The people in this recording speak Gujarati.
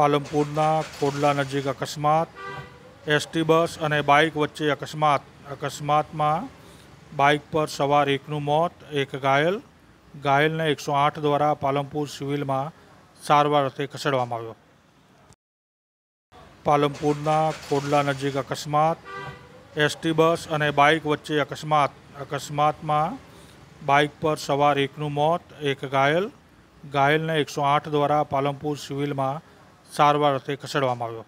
પાલમપુરના ખોડલા નજીક અકસ્માત એસટી બસ અને બાઇક વચ્ચે અકસ્માત અકસ્માતમાં બાઇક પર સવાર એકનું મોત એક ઘાયલ ઘાયલને એકસો આઠ દ્વારા પાલમપુર સિવિલમાં સારવાર અર્થે ખસેડવામાં આવ્યો પાલમપુરના ખોડલા નજીક અકસ્માત એસટી બસ અને બાઇક વચ્ચે અકસ્માત અકસ્માતમાં બાઇક પર સવાર એકનું મોત એક ઘાયલ ઘાયલને એકસો આઠ દ્વારા પાલમપુર સિવિલમાં સારવાર સારવારથી ખસેડવામાં આવ્યો